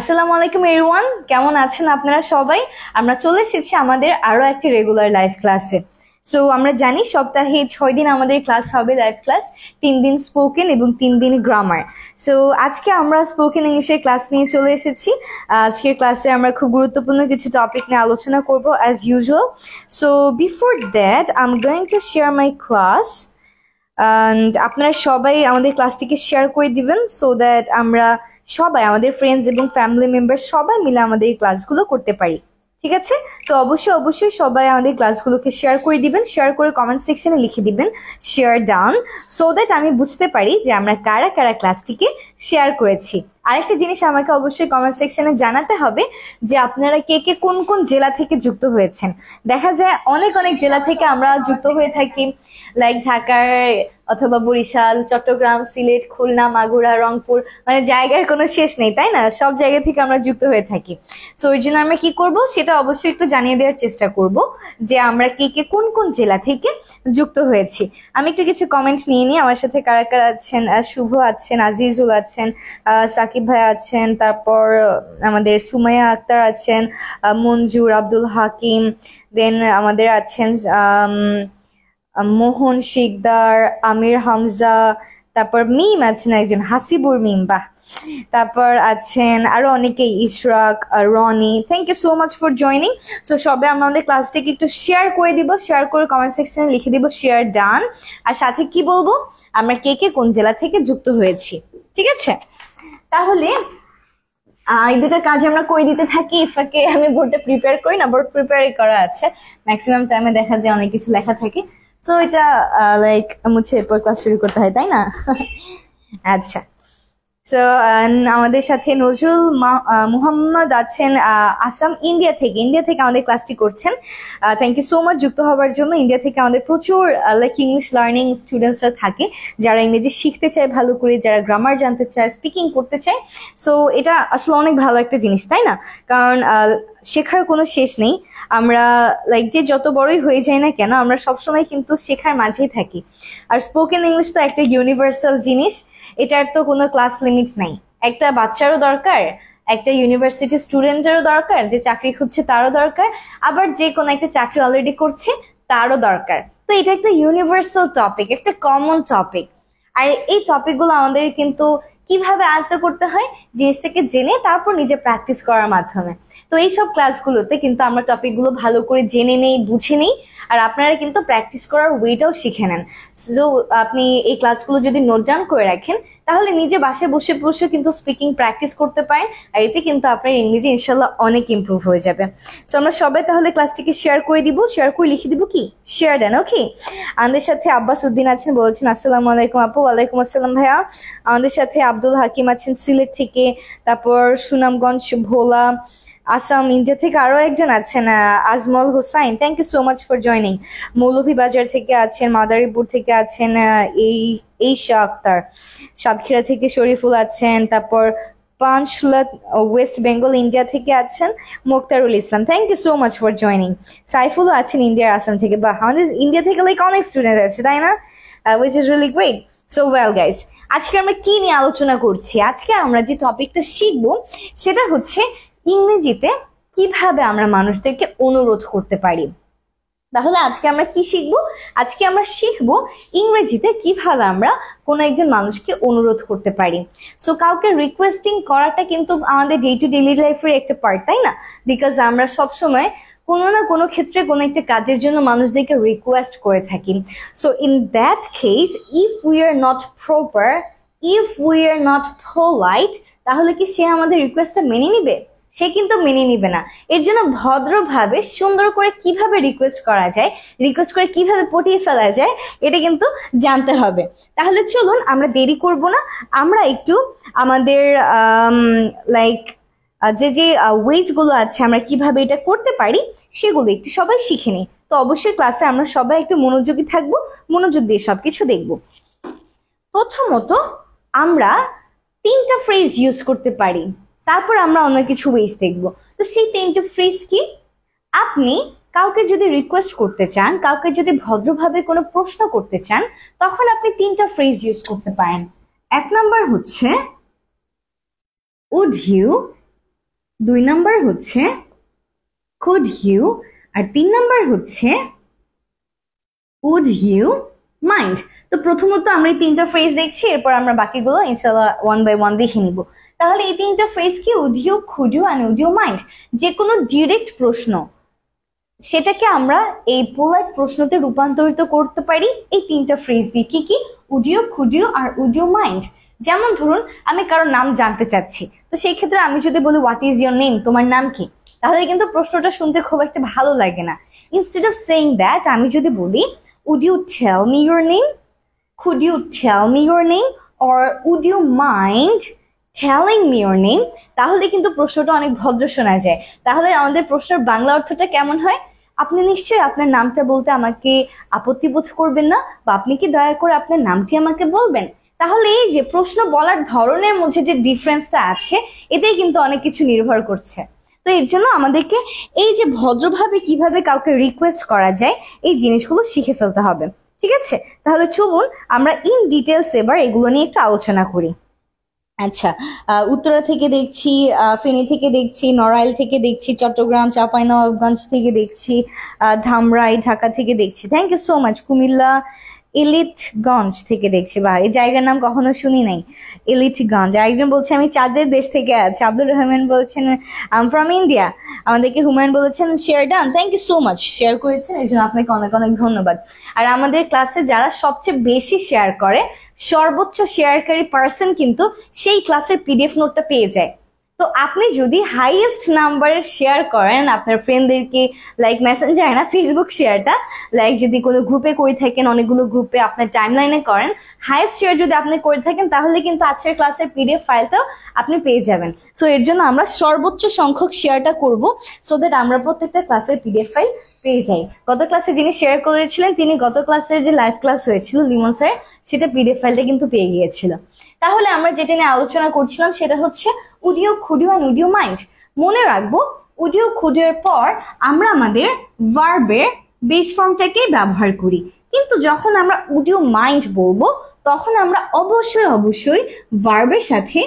আসসালামু আলাইকুম এরওয়ান কেমন আছেন আপনারা সবাই আমরা চলে এসেছি আমাদের আরও একটি রেগুলার লাইভ ক্লাসে সো আমরা জানি সপ্তাহে ছয় দিন আমাদের ক্লাস হবে লাইভ ক্লাস তিন দিন স্পোকেন এবং তিন দিন গ্রামার সো আজকে আমরা স্পোকেন ইংলিশের ক্লাস নিয়ে চলে এসেছি আজকের ক্লাসে আমরা খুব গুরুত্বপূর্ণ কিছু টপিক নিয়ে আলোচনা করব as usual so before that I am going to share my class আপনারা সবাই আমাদের ক্লাসটিকে শেয়ার করে দিবেন সো দ্যাট আমরা সবাই আমাদের ফ্রেন্ডস এবং ফ্যামিলি মেম্বার সবাই মিলে আমাদের এই ক্লাসগুলো করতে পারি ঠিক আছে তো অবশ্যই অবশ্যই সবাই আমাদের ক্লাসগুলোকে শেয়ার করে দিবেন শেয়ার করে কমেন্ট সেকশনে লিখে দিবেন শেয়ার ডাউন সো দ্যাট আমি বুঝতে পারি যে আমরা কারা কারা ক্লাসটিকে শেয়ার করেছি আরেকটা জিনিস আমাকে অবশ্যই কমেন্ট সেকশনে জানাতে হবে যে আপনারা কে কে কোন কোন জেলা থেকে যুক্ত হয়েছেন দেখা যায় অনেক অনেক জেলা থেকে আমরা যুক্ত হয়ে থাকি লাইক ঢাকার অথবা বরিশাল চট্টগ্রাম সিলেট খুলনা মাগুরা রংপুর মানে জায়গার কোনো শেষ নেই তাই না সব জায়গা থেকে আমরা যুক্ত হয়ে থাকি সো ওই জন্য আমরা কি করব সেটা অবশ্যই একটু জানিয়ে দেওয়ার চেষ্টা করব যে আমরা কে কে কোন কোন জেলা থেকে যুক্ত হয়েছি আমি একটু কিছু কমেন্ট নিয়ে নিই আমার সাথে কারা কারা আছেন শুভ আছেন আজিজুল আছেন আছেন সাকিব ভাই আছেন তারপর আমাদের সুমাইয়া আক্তার আছেন মঞ্জুর আব্দুল হাকিম দেন আমাদের আছেন মোহন শিকদার আমির হামজা তারপর মিম আছেন একজন হাসিবুর মিম বাহ তারপর আছেন আরো অনেকেই Ishraq Rony thank you so much for joining so সবে আমরা আমাদের ক্লাসটিকে একটু শেয়ার করে দিব শেয়ার করে কমেন্ট সেকশনে লিখে দিব শেয়ার ডান আর সাথে কি বলবো আমরা কে কে কোন জেলা থেকে যুক্ত হয়েছি ঠিক আছে তাহলে এই দুটা কাজ আমরা কই দিতে থাকি ইফাকে আমি বোর্ডটা প্রিপেয়ার করি না বোর্ড প্রিপেয়ারই করা আছে ম্যাক্সিমাম টাইমে দেখা যায় অনেক কিছু লেখা থাকে সো এটা লাইক মুছে এরপর ক্লাস শুরু করতে হয় তাই না আচ্ছা সো আমাদের সাথে নজরুল মুহাম্মদ আছেন আসাম ইন্ডিয়া থেকে ইন্ডিয়া থেকে আমাদের ক্লাসটি করছেন থ্যাংক ইউ সো মাচ যুক্ত হওয়ার জন্য ইন্ডিয়া থেকে আমাদের প্রচুর লাইক ইংলিশ লার্নিং স্টুডেন্টসরা থাকে যারা ইংরেজি শিখতে চায় ভালো করে যারা গ্রামার জানতে চায় স্পিকিং করতে চায় সো এটা আসলে অনেক ভালো একটা জিনিস তাই না কারণ শেখার কোনো শেষ নেই আমরা লাইক যে যত বড়ই হয়ে যায় না কেন আমরা সবসময় কিন্তু শেখার মাঝেই থাকি আর স্পোকেন ইংলিশ তো একটা ইউনিভার্সাল জিনিস এটার তো কোনো ক্লাস লিমিট নাই একটা বাচ্চারও দরকার একটা ইউনিভার্সিটি স্টুডেন্টেরও দরকার যে চাকরি খুঁজছে তারও দরকার আবার যে কোনো একটা চাকরি অলরেডি করছে তারও দরকার তো এটা একটা ইউনিভার্সাল টপিক একটা কমন টপিক আর এই টপিকগুলো আমাদের কিন্তু কিভাবে আয়ত্ত করতে হয় জিনিসটাকে জেনে তারপর নিজে প্র্যাকটিস করার মাধ্যমে তো এই সব ক্লাসগুলোতে কিন্তু আমরা টপিকগুলো ভালো করে জেনে নেই বুঝে নেই আর আপনারা কিন্তু প্র্যাকটিস করার ওয়েটাও শিখে নেন সো আপনি এই ক্লাসগুলো যদি নোট ডাউন করে রাখেন তাহলে নিজে বাসে বসে বসে কিন্তু স্পিকিং প্র্যাকটিস করতে পারেন আর এতে কিন্তু আপনার ইংরেজি ইনশাল্লাহ অনেক ইম্প্রুভ হয়ে যাবে সো আমরা সবাই তাহলে ক্লাসটিকে শেয়ার করে দিব শেয়ার করে লিখে দিব কি শেয়ার দেন ওকে আমাদের সাথে আব্বাস উদ্দিন আছেন বলছেন আসসালামু আলাইকুম আপু ওয়ালাইকুম আসসালাম ভাইয়া আমাদের সাথে আব্দুল হাকিম আছেন সিলেট থেকে তারপর সুনামগঞ্জ ভোলা আসাম ইন্ডিয়া থেকে আরো একজন আছেন Ajmal Hossain thank you so much for joining Moulvibazar থেকে আছেন মাদারীপুর থেকে আছেন এই এশা আক্তার সাতক্ষীরা থেকে শরীফুল আছেন তারপর পাঞ্চলাত ওয়েস্ট বেঙ্গল ইন্ডিয়া থেকে আছেন Moktarul Islam thank you so much for joining সাইফুলও আছেন ইন্ডিয়ার আসাম থেকে বা আমাদের ইন্ডিয়া থেকে লাইক অনেক স্টুডেন্ট আছে তাই না which is really great so well guys আজকে আমরা কি নিয়ে আলোচনা করছি আজকে আমরা যে টপিকটা শিখবো সেটা হচ্ছে ইংরেজিতে কিভাবে আমরা মানুষদেরকে অনুরোধ করতে পারি তাহলে আজকে আমরা কি শিখবো আজকে আমরা শিখবো ইংরেজিতে কিভাবে আমরা কোন একজন মানুষকে অনুরোধ করতে পারি সো কাউকে রিকোয়েস্টিং করাটা কিন্তু আমাদের ডে টু ডেলি লাইফের একটা পার্ট তাই না বিকজ আমরা সবসময় কোনো না কোনো ক্ষেত্রে কোনো একটা কাজের জন্য মানুষদেরকে রিকোয়েস্ট করে থাকি so in that case if we are not proper if we are not polite তাহলে কি সে আমাদের রিকোয়েস্টটা মেনে নিবে সে কিন্তু মেনে নিবে না এর জন্য ভদ্রভাবে সুন্দর করে কিভাবে রিকোয়েস্ট করা যায় রিকোয়েস্ট করে কিভাবে পটিয়ে ফেলা যায় এটা কিন্তু জানতে হবে তাহলে চলুন আমরা দেরি করব না আমরা একটু আমাদের লাইক যে যে ওয়েজগুলো আছে আমরা কিভাবে এটা করতে পারি সেগুলো একটু সবাই শিখে নিই তো অবশ্যই ক্লাসে আমরা সবাই একটু মনোযোগী থাকবো মনোযোগ দিয়ে সব কিছু দেখব প্রথমত আমরা তিনটা ফ্রেজ ইউজ করতে পারি তারপর আমরা অন্য কিছু ওয়েজ দেখবো তো সেই তিনটে ফ্রিজ কি আপনি কাউকে যদি রিকোয়েস্ট করতে চান কাউকে যদি ভদ্রভাবে কোনো প্রশ্ন করতে চান তখন আপনি তিনটা ফ্রেজ ইউজ করতে পারেন এক নম্বর হচ্ছে উড হিউ দুই নম্বর হচ্ছে কুড হিউ আর তিন নম্বর হচ্ছে উড হিউ মাইন্ড তো প্রথমত আমরা এই তিনটা ফ্রেজ দেখছি এরপর আমরা বাকিগুলো ইনশাল্লাহ ওয়ান বাই ওয়ান দেখে নিব তাহলে এই তিনটা ফ্রেজ কি উডিও খুডিও অ্যান্ড উডিও মাইন্ড যে কোনো ডিরেক্ট প্রশ্ন সেটাকে আমরা এই পোলাইট প্রশ্নতে রূপান্তরিত করতে পারি এই তিনটা ফ্রেজ দিয়ে কি কি উডিও খুডিও আর উডিও মাইন্ড যেমন ধরুন আমি কারোর নাম জানতে চাচ্ছি তো সেই ক্ষেত্রে আমি যদি বলি হোয়াট ইজ ইয়োর নেম তোমার নাম কি তাহলে কিন্তু প্রশ্নটা শুনতে খুব একটা ভালো লাগে না ইনস্টেড অফ সেইং দ্যাট আমি যদি বলি would you tell me your name could you tell me your name or would you mind telling me your name তাহলে কিন্তু প্রশ্নটা অনেক ভদ্র শোনা যায় তাহলে আমাদের প্রশ্নের বাংলা অর্থটা কেমন হয় আপনি নিশ্চয়ই আপনার নামটা বলতে আমাকে আপত্তি বোধ করবেন না বা আপনি কি দয়া করে আপনার নামটি আমাকে বলবেন তাহলে এই যে প্রশ্ন বলার ধরনের মধ্যে যে ডিফারেন্সটা আছে এতেই কিন্তু অনেক কিছু নির্ভর করছে তো এর জন্য আমাদেরকে এই যে ভদ্রভাবে কিভাবে কাউকে রিকোয়েস্ট করা যায় এই জিনিসগুলো শিখে ফেলতে হবে ঠিক আছে তাহলে চলুন আমরা ইন ডিটেলস এবার এগুলো নিয়ে একটু আলোচনা করি আচ্ছা উত্তরা থেকে দেখছি ফেনী থেকে দেখছি নড়াইল থেকে দেখছি চট্টগ্রাম চাঁপাইনবাবগঞ্জ থেকে দেখছি ধামরাই ঢাকা থেকে দেখছি thank you so much Comilla Eliotganj থেকে দেখছি বা এই জায়গার নাম কখনো শুনি নাই ইলিটগঞ্জ আর একজন বলছে আমি চাঁদের দেশ থেকে আছি আব্দুল রহমান বলছেন আম ফ্রম ইন্ডিয়া আমাদেরকে হুমায়ুন বলেছেন share done thank you so much share করেছেন এই জন্য আপনাকে অনেক অনেক ধন্যবাদ আর আমাদের ক্লাসে যারা সবচেয়ে বেশি শেয়ার করে সর্বোচ্চ শেয়ারকারী পার্সন কিন্তু সেই ক্লাসের পিডিএফ নোটটা পেয়ে যায় তো আপনি যদি হাইয়েস্ট নাম্বারের শেয়ার করেন আপনার ফ্রেন্ডদেরকে লাইক মেসেঞ্জার না ফেসবুক শেয়ারটা লাইক যদি কোনো গ্রুপে করে থাকেন অনেকগুলো গ্রুপে আপনার টাইম লাইনে করেন হাইয়েস্ট শেয়ার যদি আপনি করে থাকেন তাহলে কিন্তু আজকের ক্লাসের পিডিএফ ফাইলটাও আপনি পেয়ে যাবেন সো এর জন্য আমরা সর্বোচ্চ সংখ্যক শেয়ারটা করব সো দ্যাট আমরা প্রত্যেকটা ক্লাসের পিডিএফ ফাইল পেয়ে যাই গত ক্লাসে যিনি শেয়ার করেছিলেন তিনি গত ক্লাসের যে লাইভ ক্লাস হয়েছিল লিমন স্যার সেটা পিডিএফ ফাইলটা কিন্তু পেয়ে গিয়েছিল তাহলে আমরা যেটা নিয়ে আলোচনা করছিলাম সেটা হচ্ছে উডিও খুডিও অ্যান্ড উডিও মাইন্ড মনে রাখবো উডিও খুডিওর পর আমরা আমাদের ভার্বের বেস ফর্মটাকেই ব্যবহার করি কিন্তু যখন আমরা উডিও মাইন্ড বলবো তখন আমরা অবশ্যই অবশ্যই ভার্বের সাথে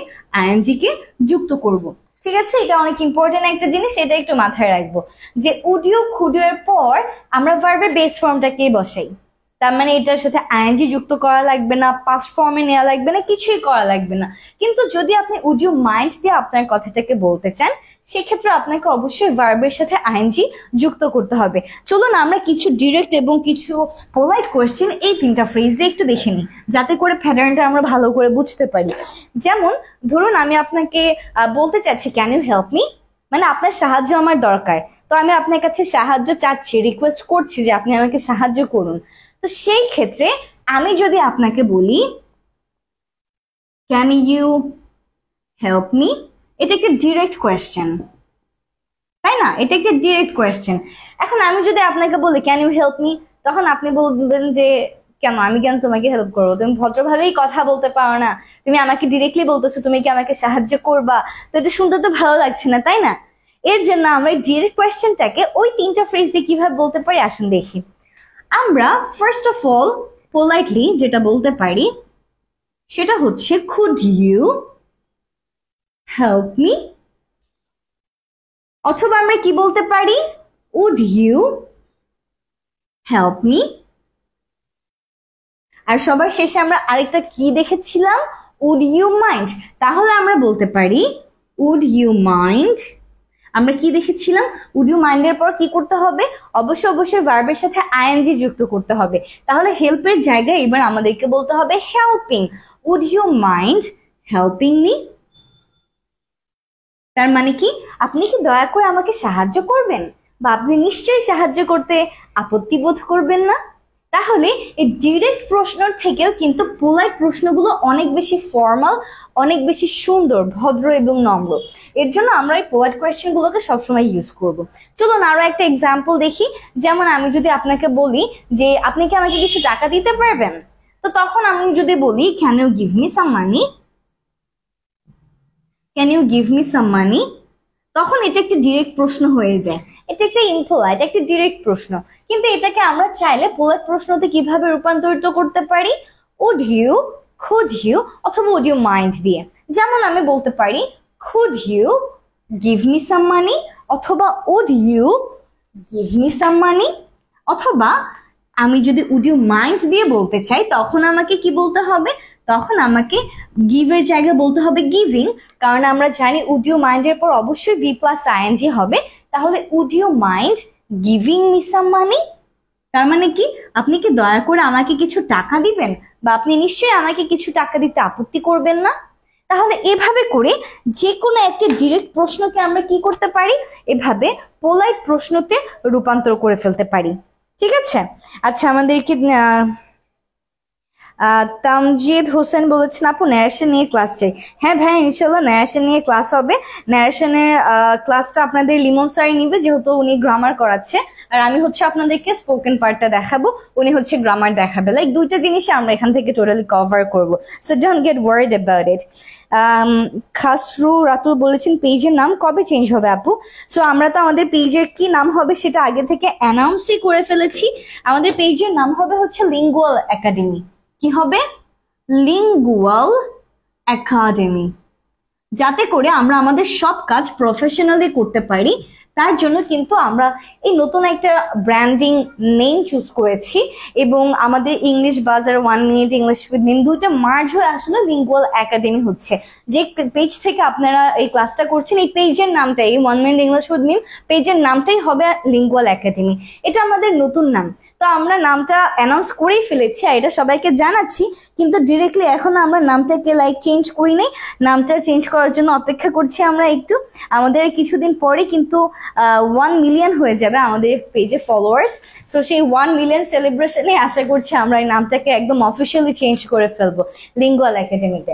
কে যুক্ত করব। ঠিক আছে এটা অনেক ইম্পর্টেন্ট একটা জিনিস এটা একটু মাথায় রাখবো যে উডিও খুডিওর পর আমরা ভার্বের বেস ফর্মটাকেই বসাই তার মানে এটার সাথে আইএনজি যুক্ত করা লাগবে না পাস্ট ফর্মে নেওয়া লাগবে না কিছুই করা লাগবে না কিন্তু যদি আপনি উড ইউ মাইন্ড দিয়ে আপনার কথাটাকে বলতে চান সেক্ষেত্রে আপনাকে অবশ্যই ভার্বের সাথে আইএনজি যুক্ত করতে হবে চলুন আমরা কিছু ডিরেক্ট এবং কিছু পোলাইট কোয়েশ্চেন এই তিনটা ফ্রেজ দিয়ে একটু দেখে নিই যাতে করে প্যাটার্নটা আমরা ভালো করে বুঝতে পারি যেমন ধরুন আমি আপনাকে বলতে চাচ্ছি ক্যান ইউ হেল্প মি মানে আপনার সাহায্য আমার দরকার তো আমি আপনার কাছে সাহায্য চাচ্ছি রিকোয়েস্ট করছি যে আপনি আমাকে সাহায্য করুন তো সেই ক্ষেত্রে আমি যদি আপনাকে বলি ক্যান ইউ হেল্প মি এটা একটা ডিরেক্ট কোয়েশ্চেন তাই না এটা একটা ডিরেক্ট কোয়েশ্চেন এখন আমি যদি আপনাকে বলি ক্যান ইউ হেল্প মি তখন আপনি বলবেন যে কেন আমি কেন তোমাকে হেল্প করবো তুমি ভদ্রভাবেই কথা বলতে পারো না তুমি আমাকে ডিরেক্টলি বলতেছো তুমি কি আমাকে সাহায্য করবা তো এটা শুনতে তো ভালো লাগছে না তাই না এর জন্য আমরা ডিরেক্ট কোয়েশ্চেনটাকে ওই তিনটা ফ্রেজ দিয়ে কিভাবে বলতে পারি আসুন দেখি আমরা ফার্স্ট অফ অল পোলাইটলি যেটা বলতে পারি সেটা হচ্ছে খুড ইউ হেল্প মি অথবা আমরা কি বলতে পারি উড ইউ হেল্প মি আর সবার শেষে আমরা আরেকটা কি দেখেছিলাম উড ইউ মাইন্ড তাহলে আমরা বলতে পারি উড ইউ মাইন্ড আমরা কি দেখেছিলাম উড ইউ মাইন্ডের পর কি করতে হবে অবশ্যই অবশ্যই ভার্বের সাথে আইএনজি যুক্ত করতে হবে তাহলে হেল্পের জায়গায় এবার আমাদেরকে বলতে হবে helping would you mind helping me তার মানে কি আপনি কি দয়া করে আমাকে সাহায্য করবেন বা আপনি নিশ্চয়ই সাহায্য করতে আপত্তি বোধ করবেন না তাহলে এই ডিরেক্ট প্রশ্নর থেকেও কিন্তু পোলাইট প্রশ্নগুলো অনেক বেশি ফর্মাল অনেক বেশি সুন্দর ভদ্র এবং নম্র এর জন্য আমরা এই পোলাইট কোয়েশ্চেনগুলোকে সবসময় ইউজ করব চলুন আরও একটা এক্সাম্পল দেখি যেমন আমি যদি আপনাকে বলি যে আপনি কি আমাকে কিছু টাকা দিতে পারবেন তো তখন আমি যদি বলি can you give me some money can you give me some money তখন এটা একটা ডিরেক্ট প্রশ্ন হয়ে যায় এটা একটা ইমপ্লাই এটা একটা ডিরেক্ট প্রশ্ন কিন্তু এটাকে আমরা চাইলে পোলার প্রশ্নতে কিভাবে রূপান্তরিত করতে পারি উড ইউ খুড ইউ অথবা উড ইউ মাইন্ড দিয়ে যেমন আমি বলতে পারি could you give me some money অথবা would you give me some money অথবা আমি যদি উড ইউ মাইন্ড দিয়ে বলতে চাই তখন আমাকে কি বলতে হবে তখন আমাকে গিভের জায়গা বলতে হবে গিভিং কারণ আমরা জানি উড ইউ মাইন্ডের পর অবশ্যই বি প্লাস আইএনজি হবে তাহলে would you mind giving me some money তার মানে কি আপনি কি দয়া করে আমাকে কিছু টাকা দিবেন বা আপনি নিশ্চয়ই আমাকে কিছু টাকা দিতে আপত্তি করবেন না তাহলে এভাবে করে যে কোনো একটি ডিরেক্ট প্রশ্নকে আমরা কি করতে পারি এভাবে পোলাইট প্রশ্নতে রূপান্তর করে ফেলতে পারি ঠিক আছে আচ্ছা আমাদেরকে তামজিদ হোসেন বলেছেন আপু ন্যারেশন নিয়ে ক্লাস চাই হ্যাঁ ভাই ইনশাল্লাহ ন্যারেশন নিয়ে ক্লাস হবে ন্যারেশনের ক্লাসটা আপনাদের লিমন স্যারই নিবে যেহেতু উনি গ্রামার করাচ্ছে আর আমি হচ্ছে আপনাদেরকে স্পোকেন পার্টটা দেখাবো উনি হচ্ছে গ্রামার দেখাবে লাইক দুইটা জিনিসই আমরা এখান থেকে টোটালি কভার করবো so don't get worried about it Khasru Ratul বলেছেন পেজের নাম কবে চেঞ্জ হবে আপু সো আমরা তো আমাদের পেজের কি নাম হবে সেটা আগে থেকে অ্যানাউন্সই করে ফেলেছি আমাদের পেজের নাম হবে হচ্ছে লিঙ্গুয়াল একাডেমি কি হবে লিঙ্গুয়াল একাডেমি যাতে করে আমরা আমাদের সব কাজ প্রফেশনালি করতে পারি তার জন্য কিন্তু আমরা এই নতুন একটা ব্র্যান্ডিং নেম চুজ করেছি এবং আমাদের English Bazar one minute English with meme দুইটা মার্জ হয়ে আসলে লিঙ্গুয়াল একাডেমি হচ্ছে যে পেজ থেকে আপনারা এই ক্লাসটা করছেন এই পেজের নামটাই এই one minute English with meme পেজের নামটাই হবে লিঙ্গুয়াল একাডেমি এটা আমাদের নতুন নাম তো আমরা নামটা অ্যানাউন্স করেই ফেলেছি আর এটা সবাইকে জানাচ্ছি কিন্তু ডিরেক্টলি এখন আমরা নামটাকে লাইক চেঞ্জ করি নাই নামটা চেঞ্জ করার জন্য অপেক্ষা করছি আমরা একটু আমাদের কিছুদিন পরে কিন্তু ওয়ান মিলিয়ন হয়ে যাবে আমাদের পেজে ফলোয়ার্স সো সেই ওয়ান মিলিয়ন সেলিব্রেশনে আশা করছি আমরা এই নামটাকে একদম অফিসিয়ালি চেঞ্জ করে ফেলবো লিঙ্গুয়াল একাডেমিতে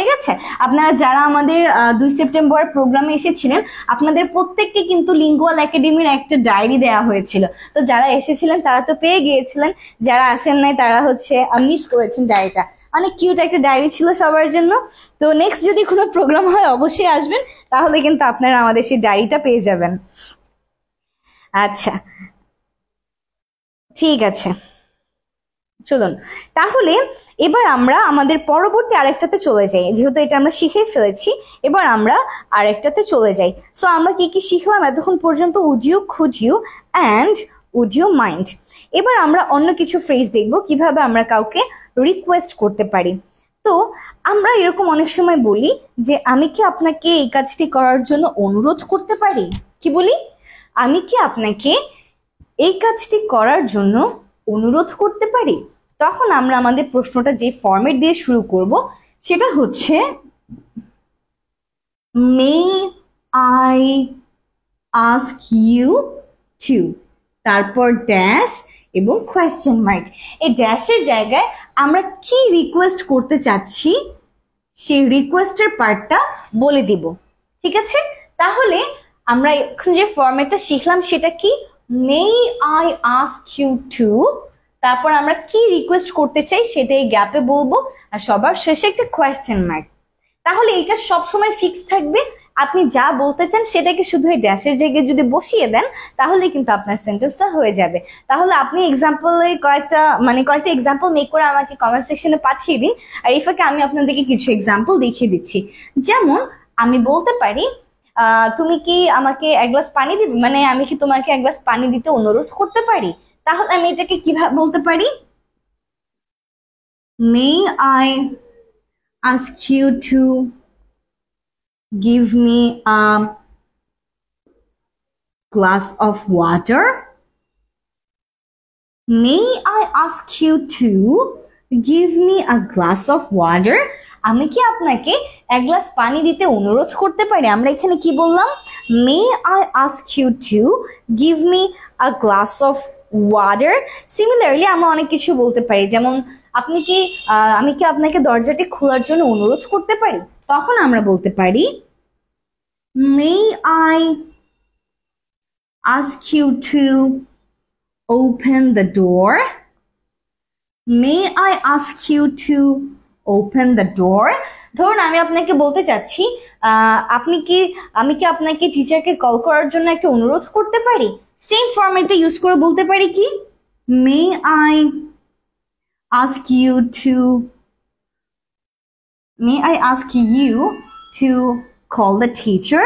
ঠিক আছে আপনারা যারা আমাদের দুই সেপ্টেম্বর প্রোগ্রামে এসেছিলেন আপনাদের প্রত্যেককে কিন্তু লিঙ্গুয়াল একাডেমির একটা ডায়েরি দেওয়া হয়েছিল তো যারা এসেছিলেন তারা তো পেয়ে গিয়েছিলেন যারা আসেন নাই তারা হচ্ছে মিস করেছেন ডায়েরিটা অনেক কিউট একটা ডায়েরি ছিল সবার জন্য তো নেক্সট যদি কোনো প্রোগ্রাম হয় অবশ্যই আসবেন তাহলে কিন্তু আপনারা আমাদের সেই ডায়েরিটা পেয়ে যাবেন আচ্ছা ঠিক আছে চলুন তাহলে এবার আমরা আমাদের পরবর্তী আরেকটাতে চলে যাই যেহেতু এটা আমরা শিখে ফেলেছি এবার আমরা আরেকটাতে চলে যাই সো আমরা কি কি শিখলাম এতক্ষণ পর্যন্ত উডিও খুঁজিও অ্যান্ড উডিও মাইন্ড এবার আমরা অন্য কিছু ফ্রেজ দেখব কিভাবে আমরা কাউকে রিকোয়েস্ট করতে পারি তো আমরা এরকম অনেক সময় বলি যে আমি কি আপনাকে এই কাজটি করার জন্য অনুরোধ করতে পারি কি বলি আমি কি আপনাকে এই কাজটি করার জন্য অনুরোধ করতে পারি তখন আমরা আমাদের প্রশ্নটা যে ফর্মেট দিয়ে শুরু করব সেটা হচ্ছে may I ask you to তারপর ড্যাশ এবং কোয়েশ্চেন মার্ক এই ড্যাশের জায়গায় আমরা কি রিকোয়েস্ট করতে চাচ্ছি সেই রিকোয়েস্টের পার্টটা বলে দিব ঠিক আছে তাহলে আমরা এখন যে ফর্মেটটা শিখলাম সেটা কি may I ask you to তারপর আমরা কি রিকোয়েস্ট করতে চাই সেটা এই গ্যাপে বলবো আর সবার শেষে একটা কোয়েশ্চেন মার্ক তাহলে এটা সবসময় ফিক্স থাকবে আপনি যা বলতে চান সেটাকে শুধু এই ড্যাশের জায়গায় যদি বসিয়ে দেন তাহলে কিন্তু আপনার সেন্টেন্সটা হয়ে যাবে তাহলে আপনি এক্সাম্পলে কয়েকটা মানে কয়েকটা এক্সাম্পল মেক করে আমাকে কমেন্ট সেকশনে পাঠিয়ে দিন আর এই ফাঁকে আমি আপনাদেরকে কিছু এক্সাম্পল দেখিয়ে দিচ্ছি যেমন আমি বলতে পারি তুমি কি আমাকে এক গ্লাস পানি দিবে মানে আমি কি তোমাকে এক গ্লাস পানি দিতে অনুরোধ করতে পারি তাহলে আমি এটাকে কিভাবে বলতে পারি may I ask you to give me glass of water may I ask you to give me a glass of water আমি কি আপনাকে এক গ্লাস পানি দিতে অনুরোধ করতে পারি আমরা এখানে কি বললাম may I ask you to give me a glass of water similarly আমরা অনেক কিছু বলতে পারি যেমন আপনি কি আমি কি আপনাকে দরজাটি খোলার জন্য অনুরোধ করতে পারি তখন আমরা বলতে পারি may I ask you to open the door May I ask you to open the door? ধরুন আমি আপনাকে বলতে চাচ্ছি আপনি কি আমি কি আপনাকে টিচারকে কল করার জন্য একটা অনুরোধ করতে পারি সেম ফর্মেটে ইউজ করে বলতে পারি কি may I ask you to may I ask you to call the teacher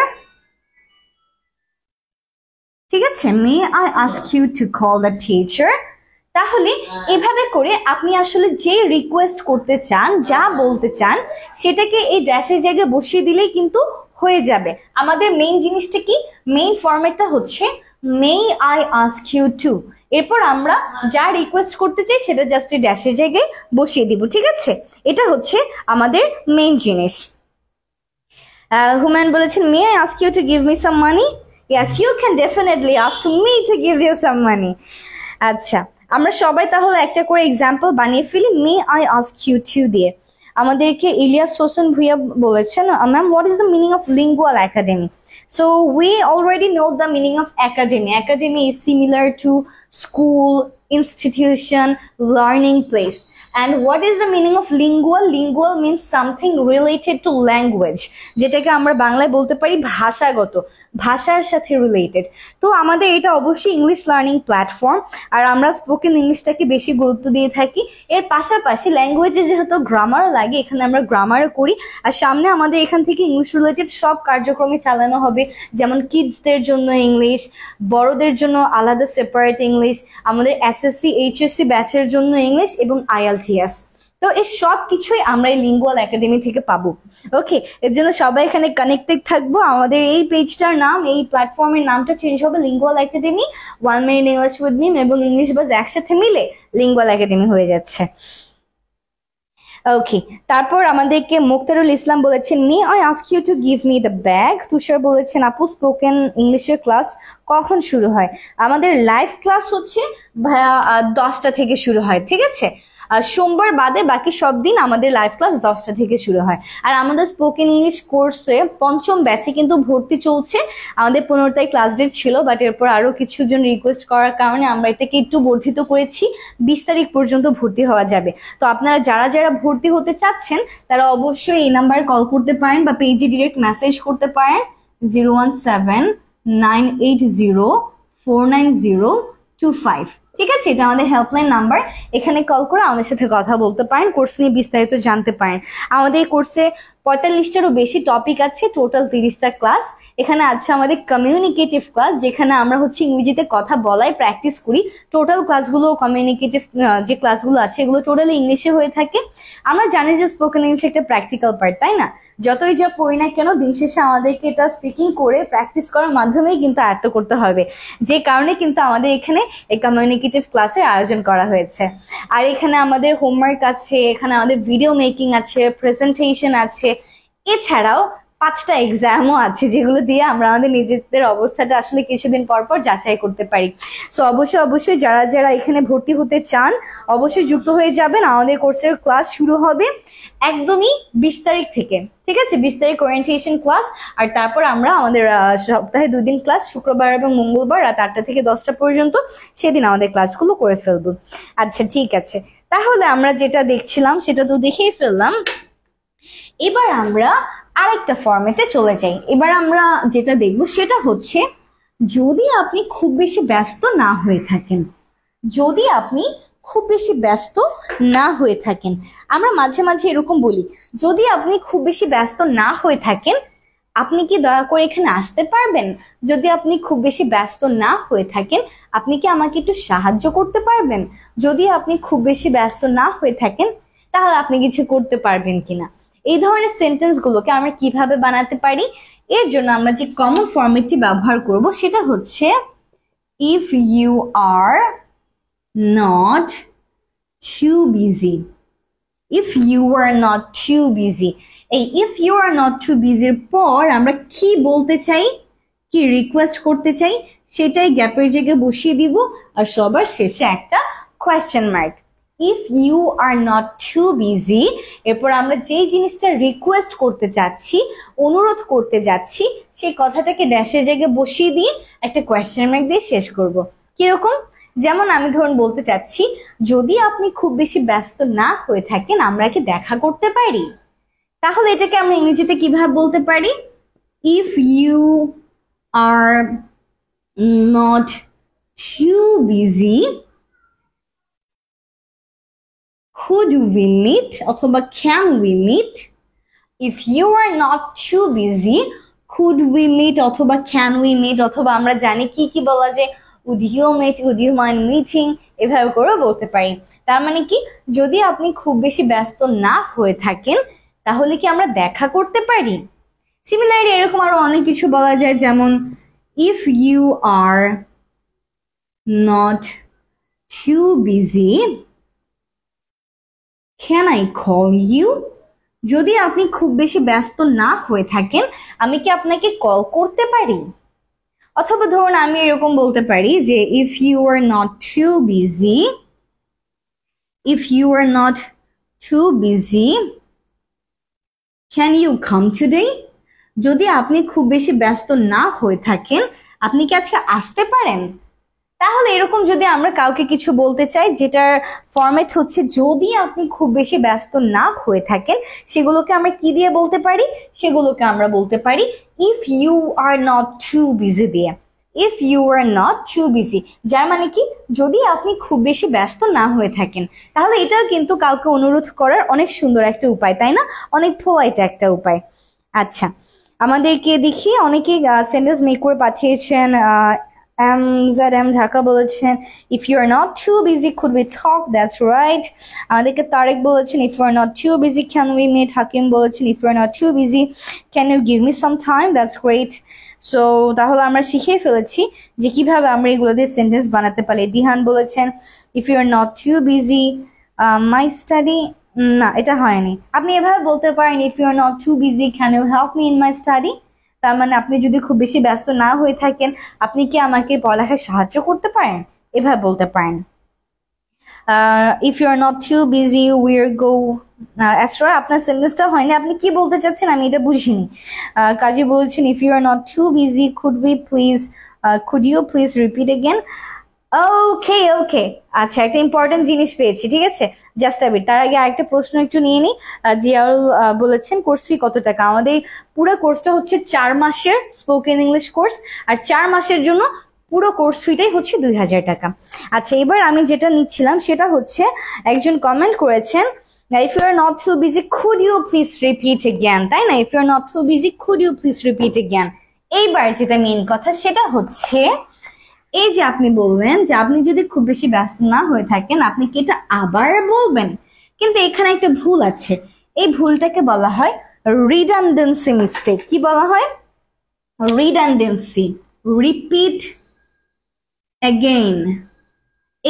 ঠিক আছে may I ask you to call the teacher তাহলে হ্যাঁ। এভাবে করে আপনি আসলে যে রিকোয়েস্ট করতে চান যা হ্যাঁ। বলতে চান সেটাকে এই ড্যাশের জায়গায় বসিয়ে দিলেই কিন্তু হয়ে যাবে আমাদের মেইন জিনিসটা কি মেইন ফর্মেটটা হচ্ছে may I ask you to এরপর আমরা হ্যাঁ। যা রিকোয়েস্ট করতে চাই সেটা জাস্ট এই ড্যাশের জায়গায় বসিয়ে দিব ঠিক আছে এটা হচ্ছে আমাদের মেইন জিনিস হুম্যান বলেছেন may I ask you to give me some money yes you can definitely ask me to give you some money আচ্ছা আমরা সবাই তাহলে একটা করে এক্সাম্পল বানিয়ে ফেলি may I ask you to দিয়ে আমাদেরকে ইলিয়াস সোসন ভুইয়া বলেছেন ma'am what is the meaning of lingual academy so we already know the meaning of academy academy is similar to school institution learning place and what is the meaning of lingual lingual means something related to language যেটাকে আমরা বাংলায় বলতে পারি ভাষাগত ভাষার সাথে related তো আমাদের এটা অবশ্যই ইংলিশ লার্নিং প্ল্যাটফর্ম আর আমরা স্পোকেন ইংলিশটাকে বেশি গুরুত্ব দিয়ে থাকি এর পাশাপাশি ল্যাঙ্গুয়েজে যেহেতু গ্রামার লাগে এখানে আমরা গ্রামারও করি আর সামনে আমাদের এখান থেকে ইংলিশ রিলেটেড সব কার্যক্রমে চালানো হবে যেমন কিডসদের জন্য ইংলিশ বড়দের জন্য আলাদা সেপারেট ইংলিশ আমাদের এসএসসি এইচএসসি ব্যাচের জন্য ইংলিশ এবং আইএলটি গর্জিয়াস তো এই সব কিছুই আমরা এই লিঙ্গুয়াল একাডেমি থেকে পাবো ওকে এর জন্য সবাই এখানে কানেক্টেড থাকবো আমাদের এই পেজটার নাম এই প্ল্যাটফর্মের নামটা চেঞ্জ হবে lingual academy one minute English with Mim এবং ইংলিশ বাজ একসাথে মিলে লিঙ্গুয়াল একাডেমি হয়ে যাচ্ছে ওকে তারপর আমাদেরকে মুক্তারুল ইসলাম বলেছেন may I ask you to give me the bag Tushar বলেছেন আপু স্পোকেন ইংলিশের ক্লাস কখন শুরু হয় আমাদের লাইভ ক্লাস হচ্ছে দশটা থেকে শুরু হয় ঠিক আছে আর সোমবার বাদে বাকি সব দিন আমাদের লাইভ ক্লাস দশটা থেকে শুরু হয় আর আমাদের স্পোকেন ইংলিশ কোর্সে পঞ্চম ব্যাচে কিন্তু ভর্তি চলছে আমাদের পনেরো তারিখ ক্লাস ডেট ছিল বাট এরপর আরও কিছু জন রিকোয়েস্ট করার কারণে আমরা এটাকে একটু বর্ধিত করেছি বিশ তারিখ পর্যন্ত ভর্তি হওয়া যাবে তো আপনারা যারা যারা ভর্তি হতে চাচ্ছেন তারা অবশ্যই এই নাম্বারে কল করতে পারেন বা পেজে ডিরেক্ট মেসেজ করতে পারেন zero one seven nine eight zero four nine zero two five ঠিক আছে এটা আমাদের হেল্পলাইন নাম্বার এখানে কল করে আমাদের সাথে কথা বলতে পারেন কোর্স নিয়ে বিস্তারিত জানতে পারেন আমাদের এই কোর্সে পঁয়তাল্লিশটারও বেশি টপিক আছে টোটাল তিরিশটা ক্লাস এখানে আছে আমাদের কমিউনিকেটিভ ক্লাস যেখানে আমরা হচ্ছে ইংরেজিতে কথা বলাই প্র্যাকটিস করি টোটাল ক্লাসগুলো কমিউনিকেটিভ যে ক্লাসগুলো আছে এগুলো টোটালি ইংলিশে হয়ে থাকে আমরা জানি যে স্পোকেন ইংলিশ একটা প্র্যাকটিক্যাল পার্ট তাই না যতই যা পড়ি না কেন দিন শেষে আমাদেরকে এটা স্পিকিং করে প্র্যাকটিস করার মাধ্যমেই কিন্তু আয়ত্ত করতে হবে যে কারণে কিন্তু আমাদের এখানে এই কমিউনিকেটিভ ক্লাসের আয়োজন করা হয়েছে আর এখানে আমাদের হোমওয়ার্ক আছে এখানে আমাদের ভিডিও মেকিং আছে প্রেজেন্টেশন আছে এছাড়াও পাঁচটা এক্সামও আছে যেগুলো দিয়ে আমরা আমাদের নিজেদের অবস্থাটা আসলে কিছুদিন পর পর যাচাই করতে পারি সো অবশ্যই অবশ্যই যারা যারা এখানে ভর্তি হতে চান অবশ্যই যুক্ত হয়ে যাবেন আমাদের কোর্সের ক্লাস শুরু হবে একদমই বিশ তারিখ থেকে ঠিক আছে বিশ তারিখ ওরিয়েন্টেশন ক্লাস আর তারপর আমরা আমাদের সপ্তাহে দুদিন ক্লাস শুক্রবার এবং মঙ্গলবার রাত আটটা থেকে দশটা পর্যন্ত সেদিন আমাদের ক্লাসগুলো করে ফেলবো আচ্ছা ঠিক আছে তাহলে আমরা যেটা দেখছিলাম সেটা তো দেখেই ফেললাম এবার আমরা আরেকটা ফর্মেটে চলে যাই এবার আমরা যেটা দেখব সেটা হচ্ছে যদি আপনি খুব বেশি ব্যস্ত না হয়ে থাকেন যদি আপনি খুব বেশি ব্যস্ত না হয়ে থাকেন আমরা মাঝে মাঝে এরকম বলি যদি আপনি খুব বেশি ব্যস্ত না হয়ে থাকেন আপনি কি দয়া করে এখানে আসতে পারবেন যদি আপনি খুব বেশি ব্যস্ত না হয়ে থাকেন আপনি কি আমাকে একটু সাহায্য করতে পারবেন যদি আপনি খুব বেশি ব্যস্ত না হয়ে থাকেন তাহলে আপনি কিছু করতে পারবেন কিনা এই ধরনের সেন্টেন্সগুলোকে আমরা কিভাবে বানাতে পারি এর জন্য আমরা যে কমন ফর্মেটটি ব্যবহার করব সেটা হচ্ছে if you are not too busy if you are not too busy এই if you are not too বিজির পর আমরা কি বলতে চাই কি রিকোয়েস্ট করতে চাই সেটাই গ্যাপের জায়গায় বসিয়ে দিব আর সবার শেষে একটা question mark if you are not too busy এরপর আমরা যেই জিনিসটা রিকোয়েস্ট করতে চাচ্ছি অনুরোধ করতে যাচ্ছি সেই কথাটাকে ড্যাশের জায়গায় বসিয়ে দিয়ে একটা কোয়েশ্চেন মার্ক দিয়ে শেষ করব কিরকম যেমন আমি ধরুন বলতে চাচ্ছি যদি আপনি খুব বেশি ব্যস্ত না হয়ে থাকেন আমরা কি দেখা করতে পারি তাহলে এটাকে আমরা ইংরেজিতে কিভাবে বলতে পারি if you are not too busy could we meet অথবা can we meet if you are not too busy could we meet অথবা can we meet অথবা আমরা জানি কি কি বলা যায় would you meet would you mind meeting এভাবে করেও বলতে পারি তার মানে কি যদি আপনি খুব বেশি ব্যস্ত না হয়ে থাকেন তাহলে কি আমরা দেখা করতে পারি সিমিলারলি এরকম আরো অনেক কিছু বলা যায় যেমন if you are not too busy can I call you যদি আপনি খুব বেশি ব্যস্ত না হয়ে থাকেন আমি কি আপনাকে কল করতে পারি অথবা ধরুন আমি এরকম বলতে পারি যে if you are not too busy if you are not too busy can you come today যদি আপনি খুব বেশি ব্যস্ত না হয়ে থাকেন আপনি কি আজকে আসতে পারেন তাহলে এরকম যদি আমরা কাউকে কিছু বলতে চাই যেটার ফর্মেট হচ্ছে যদি আপনি খুব বেশি ব্যস্ত না হয়ে থাকেন সেগুলোকে আমরা কি দিয়ে বলতে পারি সেগুলোকে আমরা বলতে পারি if you are not too busy দিয়ে if you are not too busy যার মানে কি যদি আপনি খুব বেশি ব্যস্ত না হয়ে থাকেন তাহলে এটাও কিন্তু কাউকে অনুরোধ করার অনেক সুন্দর একটা উপায় তাই না অনেক ফোয়াইট একটা উপায় আচ্ছা আমাদেরকে দেখি অনেকে সেন্টেন্স মেক করে পাঠিয়েছেন এমজাডাম um, ঢাকা বলেছেন if you are not too busy could we talk that's right আমাদেরকে তারেক বলেছেন if you are not too busy can we meet Hakim বলেছেন if you are not too busy can you give me some time that's great so তাহলে আমরা শিখে ফেলেছি যে কিভাবে আমরা এগুলো দিয়ে সেন্টেন্স বানাতে পারি দিহান বলেছেন if you are not too busy my study না এটা হয়নি আপনি এভাবে বলতে পারেন if you are not too busy can you help me in my study তার মানে আপনি যদি খুব বেশি ব্যস্ত না হয়ে থাকেন আপনি কি আমাকে পড়ালেখায় সাহায্য করতে পারেন এভাবে বলতে পারেন if you are not too busy we're go অ্যাস্ট্রা আপনার সেন্টেন্সটা হয়নি আপনি কি বলতে চাচ্ছেন আমি এটা বুঝিনি কাজী বলছেন if you are not too busy could be please could you please repeat again okay okay আচ্ছা একটা ইম্পর্টেন্ট জিনিস পেয়েছি ঠিক আছে জাস্ট আবির তার আগে আরেকটা প্রশ্ন একটু নিয়ে নিই জিয়াউল বলেছেন কোর্স ফি কত টাকা আমাদের পুরো কোর্সটা হচ্ছে চার মাসের স্পোকেন ইংলিশ কোর্স আর চার মাসের জন্য পুরো কোর্স ফিটাই হচ্ছে দুই হাজার টাকা আচ্ছা এবার আমি যেটা নিচ্ছিলাম সেটা হচ্ছে একজন কমেন্ট করেছেন if you are not too busy could you please repeat again তাই না if you are not too busy could you please repeat again এইবার যেটা মেন কথা সেটা হচ্ছে এই যে আপনি বললেন যে আপনি যদি খুব বেশি ব্যস্ত না হয়ে থাকেন আপনি কি এটা আবার বলবেন কিন্তু এখানে একটা ভুল আছে এই ভুলটাকে বলা হয় রিডানডেন্সি মিস্টেক কি বলা হয় রিডানডেন্সি রিপিট অ্যাগেইন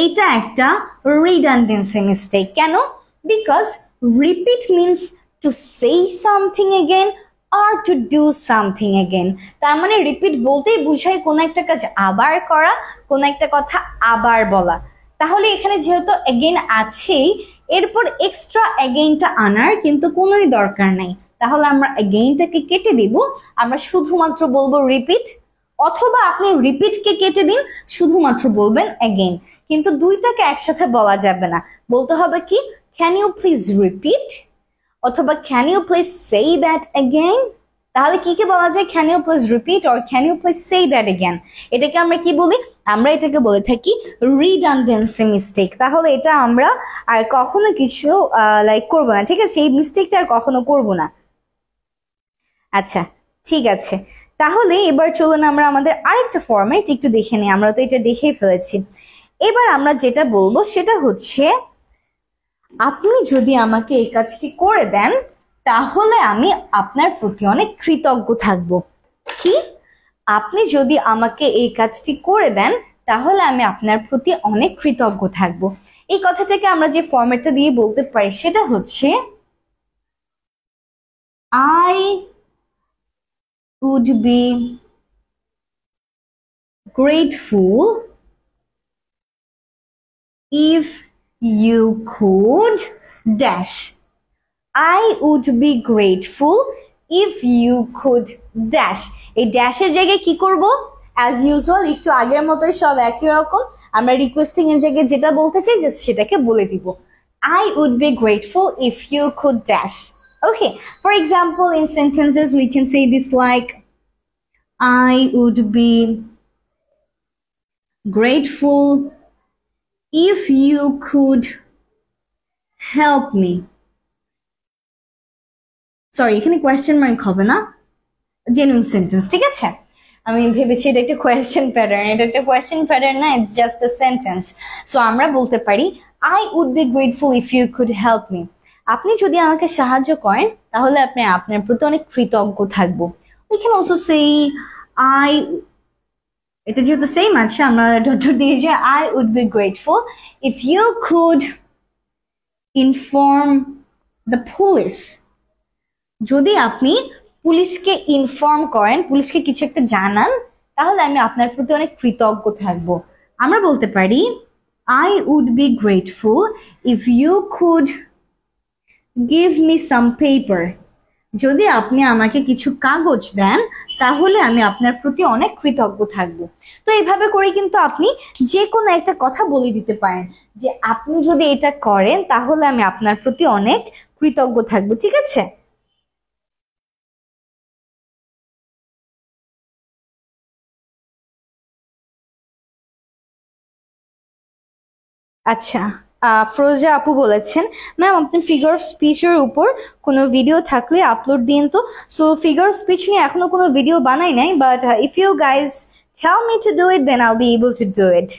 এটা একটা রিডানডেন্সি মিস্টেক কেন because repeat means to say something again or to do something again তার মানে রিপিট বলতেই বুঝায় কোনো একটা কাজ আবার করা কোনো একটা কথা আবার বলা তাহলে এখানে যেহেতু এগেন আছেই এরপর এক্সট্রা এগেনটা আনার কিন্তু কোনোই দরকার নাই তাহলে আমরা এগেইনটাকে কেটে দিব আমরা শুধুমাত্র বলবো রিপিট অথবা আপনি রিপিটকে কেটে দিন শুধুমাত্র বলবেন এগেইন কিন্তু দুইটাকে একসাথে বলা যাবে না বলতে হবে কি ক্যান ইউ প্লিজ রিপিট অথবা can you please say that again তাহলে কি কি বলা যায় can you please repeat or can you please say that again এটাকে আমরা কি বলি আমরা এটাকে বলে থাকি রিডানডেন্সি মিস্টেক তাহলে এটা আমরা আর কখনো কিছু লাইক করব না ঠিক আছে এই মিস্টেকটা আর কখনো করব না আচ্ছা ঠিক আছে তাহলে এবার চলুন আমরা আমাদের আরেকটা ফর্মেট একটু দেখে নিই আমরা তো এটা দেখেই ফেলেছি এবার আমরা যেটা বলবো সেটা হচ্ছে আপনি যদি আমাকে এই কাজটি করে দেন তাহলে আমি আপনার প্রতি অনেক কৃতজ্ঞ থাকব কি আপনি যদি আমাকে এই কাজটি করে দেন তাহলে আমি আপনার প্রতি অনেক কৃতজ্ঞ থাকব এই কথাটাকে আমরা যে ফর্মেটটা দিয়ে বলতে পারি সেটা হচ্ছে I would be grateful if You could dash. I would be grateful if you could dash. A dasher এর kikurbo. As usual একটু to মতোই সব একই রকম। আমরা requesting এর জায়গায় যেটা বলতে just সেটাকে বলে দিব। I would be grateful if you could dash. Okay. For example in sentences we can say this like I would be grateful if you could help me. Sorry এখানে কোয়েশ্চেন মার্ক হবে না genuine sentence ঠিক আছে আমি ভেবেছি এটা একটা question pattern এটা একটা কোয়েশ্চেন প্যাটার্ন না it's just a sentence so আমরা বলতে পারি I would be grateful if you could help me আপনি যদি আমাকে সাহায্য করেন তাহলে আপনি আপনার প্রতি অনেক কৃতজ্ঞ থাকবো we can also say I এটা যেহেতু সেম আছে আমরা ডট ডট দিয়ে যে I would be grateful if you could inform the police যদি আপনি পুলিশকে ইনফর্ম করেন পুলিশকে কিছু একটা জানান তাহলে আমি আপনার প্রতি অনেক কৃতজ্ঞ থাকব আমরা বলতে পারি I would be grateful if you could give me some paper যদি আপনি আমাকে কিছু কাগজ দেন তাহলে আমি আপনার প্রতি অনেক কৃতজ্ঞ থাকব তো এইভাবে করে কিন্তু আপনি যে কোনো একটা কথা বলে দিতে পারেন যে আপনি যদি এটা করেন তাহলে আমি আপনার প্রতি অনেক কৃতজ্ঞ থাকব ঠিক আছে আচ্ছা ফরোজা আপু বলেছেন ম্যাম আপনি ফিগার অফ স্পিচের উপর কোনো ভিডিও থাকলে আপলোড দিন তো সো ফিগার অফ স্পিচ নিয়ে এখনো কোনো ভিডিও বানাই নাই but if you guys tell me to do it then I'll be able to do it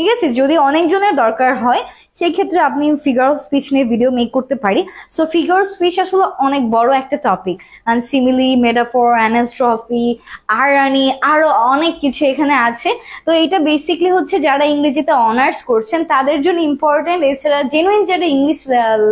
ঠিক আছে যদি অনেকজনের দরকার হয় সেই ক্ষেত্রে আপনি ফিগার অফ স্পিচ নিয়ে ভিডিও মেক করতে পারি সো ফিগার অফ স্পিচ আসলে অনেক বড় একটা topic simile metaphor anastrophe irony আরও অনেক কিছু এখানে আছে তো এটা বেসিকলি হচ্ছে যারা ইংরেজিতে অনার্স করছেন তাদের জন্য ইম্পর্টেন্ট এছাড়া জেনুইন যারা ইংলিশ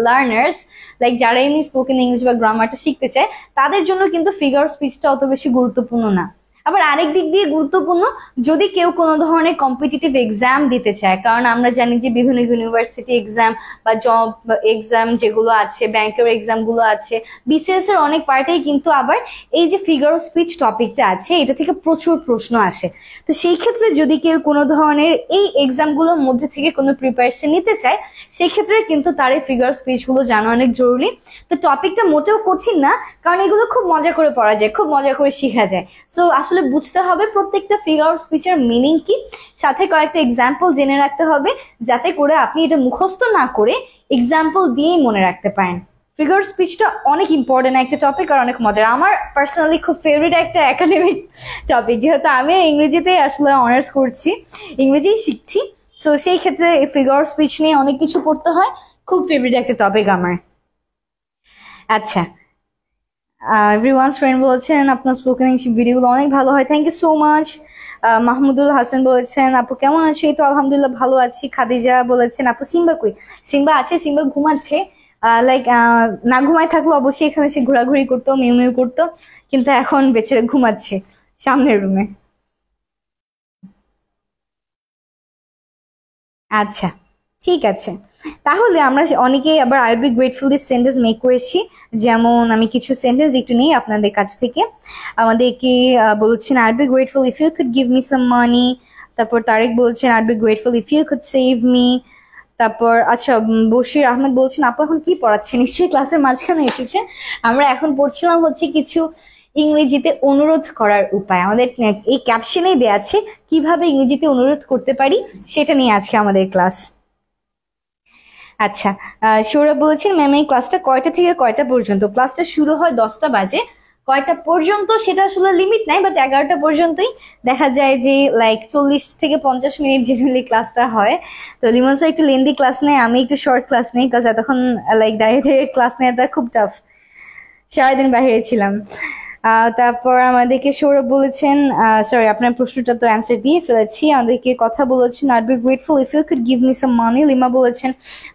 লার্নার্স লাইক যারা এমনি স্পোকেন ইংলিশ বা গ্রামারটা শিখতে চায় তাদের জন্য কিন্তু ফিগার স্পিচটা অত বেশি গুরুত্বপূর্ণ না আবার আরেক দিক দিয়ে গুরুত্বপূর্ণ যদি কেউ কোনো ধরনের কম্পিটিটিভ এক্সাম দিতে চায় কারণ আমরা জানি যে বিভিন্ন ইউনিভার্সিটি এক্সাম বা জব এক্সাম যেগুলো আছে ব্যাংকের এক্সামগুলো আছে বিসিএস এর অনেক পার্টেই কিন্তু আবার এই যে ফিগার অফ স্পিচ টপিকটা আছে এটা থেকে প্রচুর প্রশ্ন আসে তো সেই ক্ষেত্রে যদি কেউ কোনো ধরনের এই এক্সামগুলোর মধ্যে থেকে কোনো প্রিপারেশন নিতে চায় সেক্ষেত্রে কিন্তু তার এই ফিগার গুলো জানা অনেক জরুরি তো টপিকটা মোটেও কঠিন না কারণ এগুলো খুব মজা করে পড়া যায় খুব মজা করে শেখা যায় সো আসলে বুঝতে হবে প্রত্যেকটা ফিগার স্পিচের মিনিং কি সাথে কয়েকটা এক্সাম্পল জেনে রাখতে হবে যাতে করে আপনি এটা মুখস্থ না করে এক্সাম্পল দিয়েই মনে রাখতে পারেন ফিগার স্পিচটা অনেক ইম্পর্টেন্ট একটা টপিক আর অনেক মজার আমার পার্সোনালি খুব ফেভারিট একটা একাডেমিক টপিক যেহেতু আমি ইংরেজিতে আসলে অনার্স করছি ইংরেজি শিখছি তো সেই ক্ষেত্রে ফিগার স্পিচ নিয়ে অনেক কিছু পড়তে হয় খুব ফেভারিট একটা টপিক আমার আচ্ছা এভরিওয়ানস ফ্রেন্ড বলছেন আপনার স্পোকেন ইংলিশ ভিডিওগুলো অনেক ভালো হয় thank you so much Mahmudul Hasan বলেছেন আপু কেমন আছে এই তো আলহামদুলিল্লাহ ভালো আছি খাদিজা বলেছেন আপু সিম্বা কুই সিম্বা আছে সিম্বা ঘুমাচ্ছে লাইক না ঘুমায় থাকলে অবশ্যই এখানে সে ঘোরাঘুরি করতো মিউ মিউ করতো কিন্তু এখন বেচারা ঘুমাচ্ছে সামনের রুমে আচ্ছা ঠিক আছে তাহলে আমরা অনেকেই আবার I be grateful this sentence make করেছি যেমন আমি কিছু সেন্টেন্স একটু নেই আপনাদের কাছ থেকে আমাদেরকে বলছেন I be grateful if you could give me some money তারপর তারেক বলছেন I be grateful if you could save me তারপর আচ্ছা বসির আহমেদ বলছেন আপু এখন কি পড়াচ্ছে নিশ্চয়ই ক্লাসের মাঝখানে এসেছে আমরা এখন পড়ছিলাম হচ্ছে কিছু ইংরেজিতে অনুরোধ করার উপায় আমাদের এই ক্যাপশনেই দেয়া আছে কিভাবে ইংরেজিতে অনুরোধ করতে পারি সেটা নিয়ে আজকে আমাদের ক্লাস আচ্ছা সৌরভ বলছেন ম্যাম এই ক্লাসটা কয়টা থেকে কয়টা পর্যন্ত ক্লাসটা শুরু হয় দশটা বাজে কয়টা পর্যন্ত সেটা আসলে লিমিট নাই বাট এগারোটা পর্যন্তই দেখা যায় যে লাইক চল্লিশ থেকে পঞ্চাশ মিনিট জেনারেলি ক্লাসটা হয় তো লিমন স্যার একটু লেন্দি ক্লাস নেয় আমি একটু শর্ট ক্লাস নেই কাজ এতক্ষণ লাইক দাঁড়িয়ে ক্লাস নেওয়াটা খুব টাফ সারাদিন বাইরে ছিলাম তারপর আমাদেরকে সৌরভ বলেছেন সরি আপনার প্রশ্নটা তো অ্যান্সার দিয়ে ফেলেছি আমাদেরকে কথা বলেছেন আর be grateful if you could give me some money Lima বলেছেন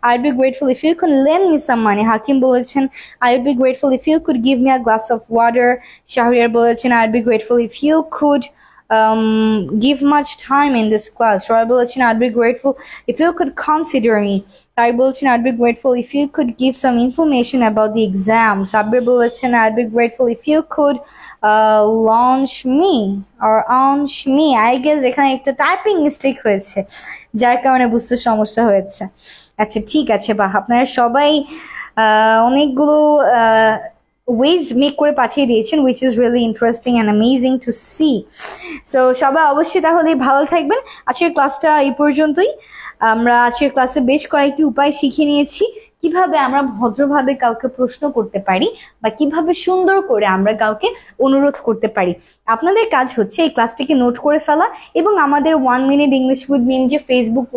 I be grateful if you could lend me some money Hakim বলেছেন I be grateful if you could give me a glass of water Shahriar বলেছেন I be grateful if you could um, give much time in this class. So I Bulletin, I'd be grateful if you could consider me. I Bulletin, I'd be grateful if you could give some information about the exam. Sabir Bulletin, I'd be grateful if you could uh, launch me or launch me. I guess এখানে একটা typing mistake হয়েছে যার কারণে বুঝতে সমস্যা হয়েছে আচ্ছা ঠিক আছে বাহ আপনারা সবাই অনেকগুলো ওয়েজ মেক করে পাঠিয়ে দিয়েছেন which is really interesting and amazing to see so সবাই অবশ্যই তাহলে ভালো থাকবেন আজকের ক্লাসটা এই পর্যন্তই আমরা আজকের ক্লাসে বেশ কয়েকটি উপায় শিখে নিয়েছি কিভাবে আমরা ভদ্রভাবে কাউকে প্রশ্ন করতে পারি বা কিভাবে সুন্দর করে আমরা কাউকে অনুরোধ করতে পারি আপনাদের কাজ হচ্ছে এই ক্লাসটিকে নোট করে ফেলা এবং আমাদের one minute English with Mim যে ফেসবুক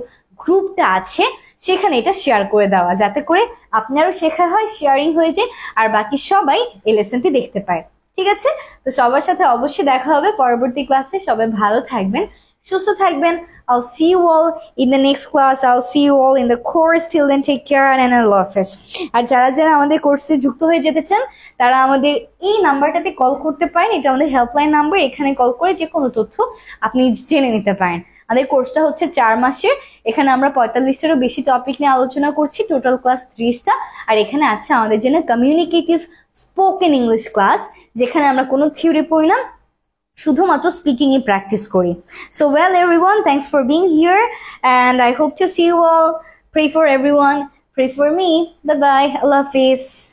গ্রুপটা আছে সেখানে এটা শেয়ার করে দেওয়া যাতে করে আপনারও শেখা হয় শেয়ারিং হয়ে যায় আর বাকি সবাই এই লেসনটি দেখতে পায় ঠিক আছে তো সবার সাথে অবশ্যই দেখা হবে পরবর্তী ক্লাসে সবাই ভালো থাকবেন সুস্থ থাকবেন I'll see you in the next class I'll see see in the course the course. Till then, take care আর যারা যারা আমাদের কোর্সে যুক্ত হয়ে যেতে চান তারা আমাদের এই নাম্বারটাতে কল করতে পারেন এটা আমাদের হেল্পলাইন নাম্বার এখানে কল করে যে কোনো তথ্য আপনি জেনে নিতে পারেন আমাদের কোর্সটা হচ্ছে চার মাসের এখানে আমরা পঁয়তাল্লিশটারও বেশি টপিক নিয়ে আলোচনা করছি টোটাল ক্লাস ত্রিশটা আর এখানে আছে আমাদের জন্য কমিউনিকেটিভ স্পোকেন ইংলিশ ক্লাস যেখানে আমরা কোনো থিওরি পড়ি না শুধুমাত্র স্পিকিংয়ে প্র্যাকটিস করি so well everyone thanks for being here and I hope to see you all free for everyone pray for me bye bye i love